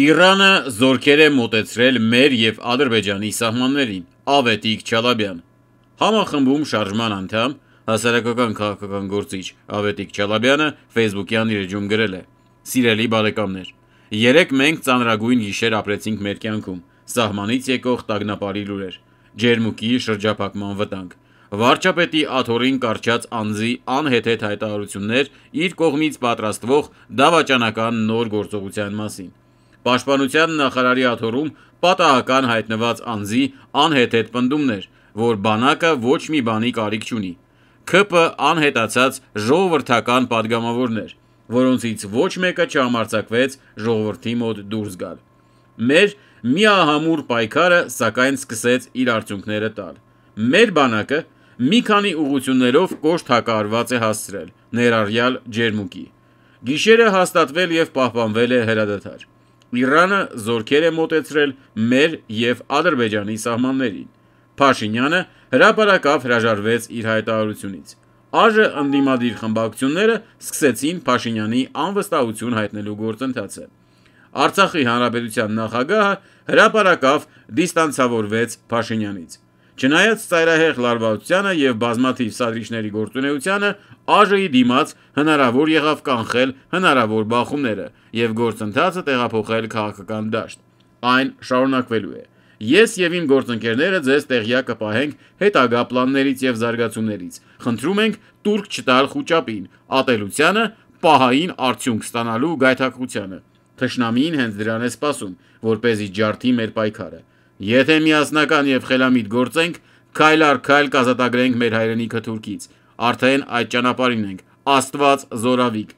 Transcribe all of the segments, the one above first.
Իրանը զորքեր է մոտեցրել մեր և Ադրբեջանի սահմաններին։ Ավետիք Չալաբյան Համախմբում շարժման անդամ, հասարակական քաղաքական գործիչ Ավետիք Չալաբյանը ֆեյսբուքյան իր էջում գրել է. «Սիրելի բարեկամներ, երեկ մենք ծանրագույն գիշեր ապրեցինք մեր կյանքում՝ սահմանից եկող տագնապալի լուրեր, ջերմուկի շրջափակման վտանգ, վարչապետի աթոռին կառչած անձի անհեթեթ հայտարարություններ իր կողմից պատրաստվող դավաճանական նոր գործողության մասին: Պաշտպանության նախարարի աթոռում պատահական հայտնված անձի անհեթեթ պնդումներ, որ բանակը ոչ մի բանի կարիք չունի։ ՔՊ անհետացած ժողովրդական պատգամավորներ, որոնցից ոչ մեկը չհամարձակվեց ժողովրդի մոտ դուրս գալ։ Մեր միահամուռ պայքարը, սակայն, սկսեց իր արդյունքները տալ։ Մեր բանակը մի քանի ուղղություններով կոշտ հակարված է հասցրել, ներառյալ ջերմուկի։ Գիշերը հաստատվել և պահպանվել է հրադադար։ Իրանը զորքեր է մոտեցրել մեր և Ադրբեջանի սահմաններին։ Փաշինյանը հրապարակավ հրաժարվեց իր հայտարարությունից։ Այժմ ընդդիմադիր խմբակցությունները սկսեցին Փաշինյանի անվստահություն հայտնելու գործընթացը։ Արցախի հանրապետության նախագահը հրապարակավ դիստանցավորվեց Փաշինյանից։ Չնայած ծայրահեղ լարվածությանը եւ բազմաթիվ սադրիչների գործունեությանը, ԱԺ-ի դիմաց հնարավոր եղավ կանխել հնարավոր բախումները եւ գործընթացը տեղափոխել քաղաքական դաշտ։ Այն շարունակվելու է։ Ես եւ իմ գործընկերները ձեզ տեղյակ կպահենք հետագա պլաններից եւ զարգացումներից։ Խնդրում ենք տուրք չտալ խուճապին, ատելությանը, պահային արդյունք ստանալու գայթակղությանը։ Թշնամին հենց դրան է սպասում, որպեսզի ջարդի մեր պայքարը։ Եթե միասնական և խելամիտ գործենք, քայլ առ քայլ կազատագրենք մեր հայրենիքը թուրքից: Արդեն այդ ճանապարհին ենք: Աստված զորավիք: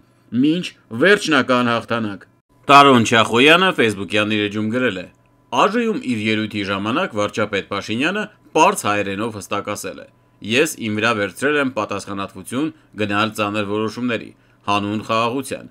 Մինչ վերջնական հաղթանակ: Տարոն Չախոյանը ֆեյսբուքյան իր էջում գրել է. «Այժմ» իր ելույթի ժամանակ վարչապետ Փաշինյանը պարզ հայերենով հստակ ասել է. «Ես իմ վրա վերցրել եմ պատասխանատվություն գնալ ծանր որոշումների, հանուն խաղաղության: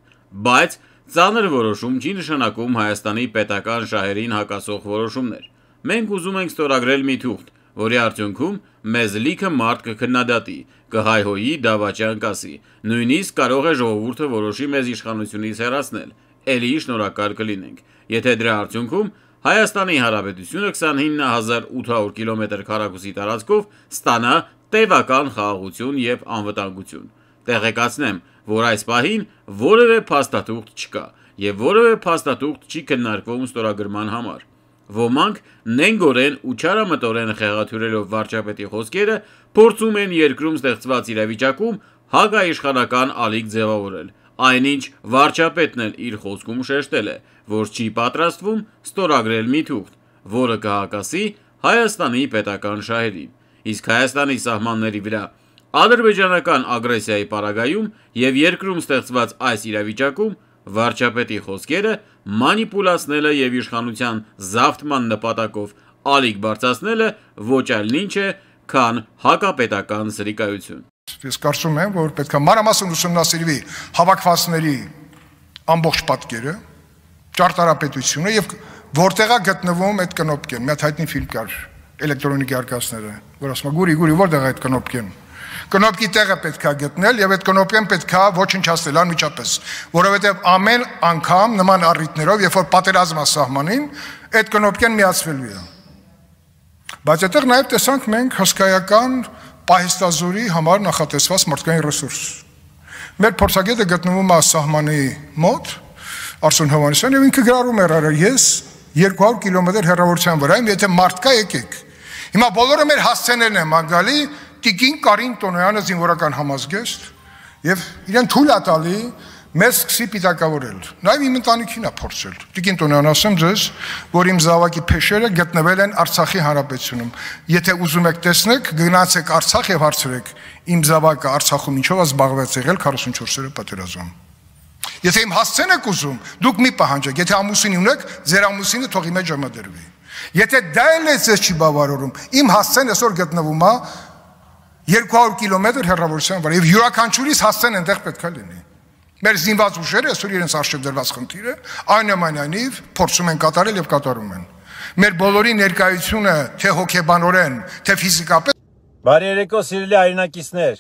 Բայց ծանր որոշում չի նշանակում Հայաստանի պետական շահերին հակասող որոշումներ: Մենք ուզում ենք ստորագրել մի թուղթ, որի արդյունքում մեզ լիքը մարդ կքննադատի, կհայհոյի, դավաճան կասի, նույնիսկ կարող է ժողովուրդը որոշի մեզ իշխանությունից հեռացնել, էլի շնորհակալ կլինենք, եթե դրա արդյունքում Հայաստանի Հանրապետությունը 29800 կմ2-ի տարածքով ստանա տևական խաղաղություն և անվտանգություն: Տեղեկացնեմ, որ այս պահին որևէ փաստաթուղթ չկա և որևէ փաստաթուղթ չի քննարկվում ստորագրման համար: Ոմանք նենգորեն ու չարամտորեն խեղաթյուրելով վարչապետի խոսքերը, փորձում են երկրում ստեղծված իրավիճակում հակաիշխանական ալիք ձևավորել։ Այնինչ վարչապետն էլ իր խոսքում շեշտել է, որ չի պատրաստվում ստորագրել մի թուղթ, որը կհակասի Հայաստանի պետական շահերին։ Իսկ Հայաստանի սահմանների վրա ադրբեջանական ագրեսիայի պարագայում եւ երկրում ստեղծված այս իրավիճակում վարչապետի խոսքերը մանիպուլացնելը և իշխանության զավթման նպատակով ալիք բարձրացնելը ոչ այլ ինչ է, քան հակապետական սրիկայություն։ Ես կարծում եմ, որ պետք է մանրամասն ուսումնասիրվի հավաքվածների ամբողջ պատկերը, ճարտարապետությունը եւ որտեղա գտնվում այդ կնոպկեն։ Մի հատ հայտնի ֆիլմ կար, էլեկտրոնիկի արկածները, որ ասում է՝ «Գուրի, գուրի, որտեղ է այդ կնոպկեն»։ Կնոպկի տեղը պետքա գտնել եւ այդ կնոպկեն պետքա ոչնչացնել անմիջապես, որովհետեւ ամեն անգամ նման առիթներով, երբ որ պատերազմը սահմանին, այդ կնոպկեն միացվելու է։ Բայց այդտեղ նաեւ տեսանք մենք հսկայական պահեստազորի համար նախատեսված մարդկային ռեսուրս։ Մեր փորձագետը գտնվում է սահմանի մոտ, Արսուն Հովանեսյան եւ ինքը գրառում էր արա ես 200 կիլոմետր հեռավորության վրա եմ, եթե մարդ կա եկեք։ Հիմա բոլորը մեր հասցեներն են մագալի, Տիկին Կարին Տոնոյանը զինվորական համազգեստ եւ իրեն թույլ է տալի մեզ սկսի պիտակավորել։ Նաև իմ ընտանիքին է փորձել։ Տիկին Տոնյան ասեմ ձեզ, որ իմ զավակի փեշերը գտնվել են Արցախի հանրապետությունում։ Եթե ուզում եք տեսնեք, գնացեք Արցախ եւ հարցրեք, իմ զավակը Արցախում ինչով է զբաղված եղել 44-րդ պատերազմում։ Եթե իմ հասցեն եք ուզում, դուք մի պահանջեք, եթե ամուսինի ունեք, ձեր ամուսինը թողի մեջ ժամադրվի։ Եթե դա էլ է ձեզ չի բավարարում, իմ հասցեն այսօր գտնվում է 200 կիլոմետր հեռավորության վրա եւ յուրաքանչյուրից հասցեն այնտեղ պետքա լինի։ Մեր զինված ուժերը այսօր իրենց արժեք դրված խնդիրը այնուամենայնիվ փորձում են կատարել եւ կատարում են։ Մեր բոլորի ներկայությունը թե հոգեբանորեն, թե ֆիզիկապես Բարի երեկո սիրելի հայրենակիցներ։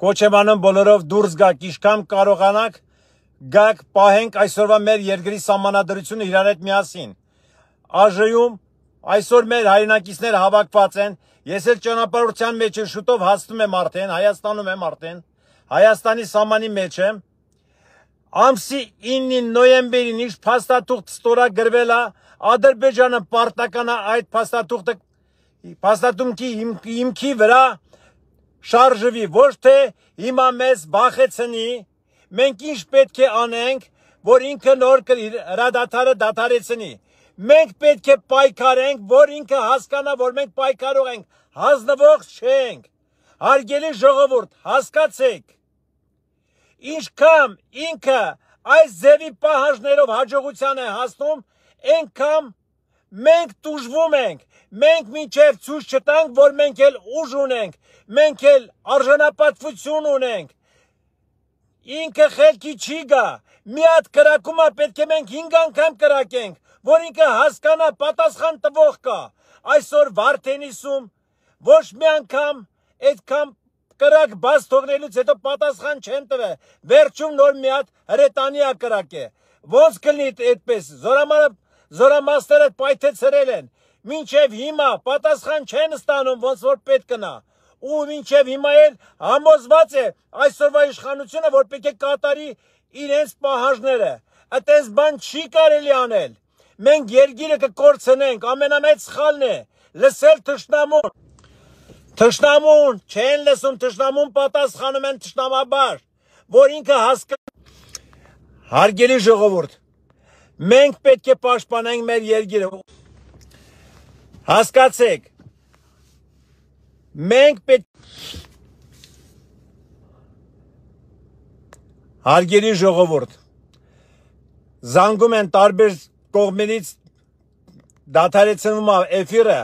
Կոչ եմ անում բոլորով դուրս գաք, իշքամ կարողանաք գաք պահենք այսօրվա մեր երկրի սահմանադրությունը իրար հետ միասին։ ԱԺ-ում այսօր մեր հայրենակիցներ հավաքված են Ես էլ ճանապարհության մեջ եմ շուտով հասնում եմ արդեն, Հայաստանում եմ արդեն։ Հայաստանի սամանի մեջ եմ։ Ամսի 9-ին նոյեմբերին ինչ փաստաթուղթ ստորագրվել է Ադրբեջանը պարտական է այդ փաստաթուղթը փաստաթուղթի հիմքի վրա շարժվի, ոչ թե հիմա մեզ բախեցնի։ Մենք ինչ պետք է անենք, որ ինքը նոր հրադադարը դադարեցնի։ դա Մենք պետք է պայքարենք, որ ինքը հասկանա, որ մենք պայքարող ենք, հանձնվող չենք։ Հարգելի ժողովուրդ, հասկացեք։ Ինչքան ինքը այս ձևի պահանջներով հաջողության է հասնում, այնքան մենք դժվում ենք, մենք մինչև ցույց չտանք, որ մենք էլ ուժ ունենք, մենք էլ արժանապատվություն ունենք։ Ինքը խելքի չի գա։ Մի հատ կրակումա պետք է մենք 5 անգամ կրակենք, որ ինքը հասկանա պատասխան տվող կա։ Այսօր Վարդենիսում ոչ մի անգամ այդքան կրակ բաց թողնելուց հետո պատասխան չեն տվել։ Վերջում նոր մի հատ հրետանիա կրակ է։ Ոնց կլինի այդպես։ Զորամանը զորամասները պայթեցրել են։ Մինչև հիմա պատասխան չեն ստանում ոնց որ պետք նա։ Ու մինչև հիմա էլ համոզված է այսօրվա իշխանությունը, որ պետք է կատարի իրենց պահանջները։ Այդպես բան չի կարելի անել մենք երգիրը կկործնենք, ամենամեծ սխալն է, լսել թշնամուն։ Թշնամուն, չեն լսում, թշնամուն պատասխանում են թշնամաբար, որ ինքը հասկա։ Հարգելի ժողովուրդ, մենք պետք է պաշտպանենք մեր երկիրը։ Հասկացեք, մենք պետք Հարգելի ժողովուրդ, զանգում են տարբեր կողմերից դադարեցնում է էֆիրը,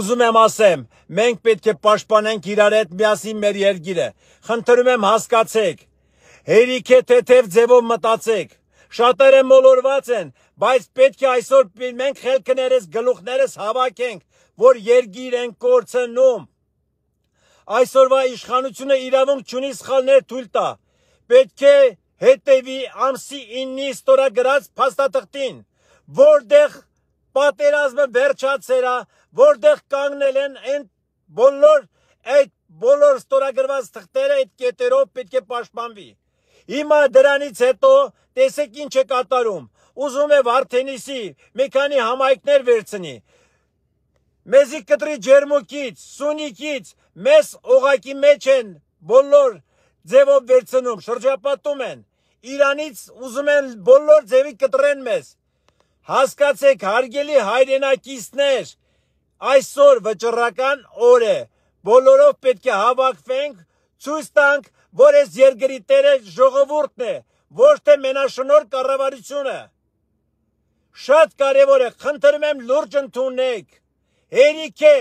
ուզում եմ ասեմ, մենք պետք է պաշտպանենք իրար հետ միասին մեր երկիրը։ Խնդրում եմ հասկացեք, հերիք է թեթև ձևով մտածեք։ Շատերը մոլորված են, բայց պետք է այսօր մենք խելքներս գլուխներս հավաքենք, որ երգիր են կորցնում։ Այսօրվա իշխանությունը իրավունք չունի սխալներ թույլ տա։ Պետք է հետևի ամսի 9-ի ստորագրած փաստաթղթին որտեղ պատերազմը վերջացել է, որտեղ կանգնել են այն բոլոր այդ բոլոր ստորագրված թղթերը այդ կետերով պետք է պաշտպանվի։ Հիմա դրանից հետո տեսեք ինչ է կատարում։ Ուզում է Վարդենիսի մի քանի համայնքներ վերցնի։ Մեզի կտրի Ջերմուկից, Սունիկից մեզ օղակի մեջ են բոլոր ձևով վերցնում, շրջապատում են։ Իրանից ուզում են բոլոր ձևի կտրեն մեզ։ Հասկացեք, հարգելի հայրենակիցներ, այսօր վճռական օր է։ Բոլորով պետք է հավաքվենք, ցույց տանք, որ այս երկրի տերը ժողովուրդն է, ոչ թե մենաշնոր կառավարությունը։ Շատ կարևոր է, խնդրում եմ լուրջ ընդունեք։ Հերիք է։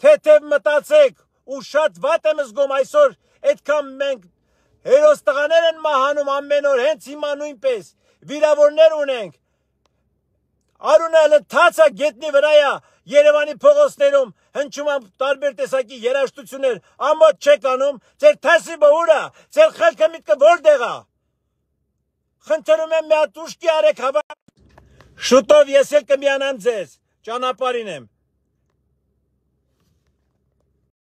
Թեթև մտածեք, ու շատ վատ եմ զգում այսօր, այդքան մենք հերոս տղաներ են մահանում ամեն օր, հենց հիմա նույնպես վիրավորներ ունենք։ Արունելը թացա գետնի վրա է Երևանի փողոցներում հնչում են տարբեր տեսակի երաժշտություններ, ամոթ չեք անում, ձեր թասիբը ուրա, ձեր խելքը միտքը որտեղ է։ Խնդրում եմ մի հատ ուշքի արեք հավաք։ Շուտով ես էլ կմիանամ ձեզ, ճանապարհին եմ։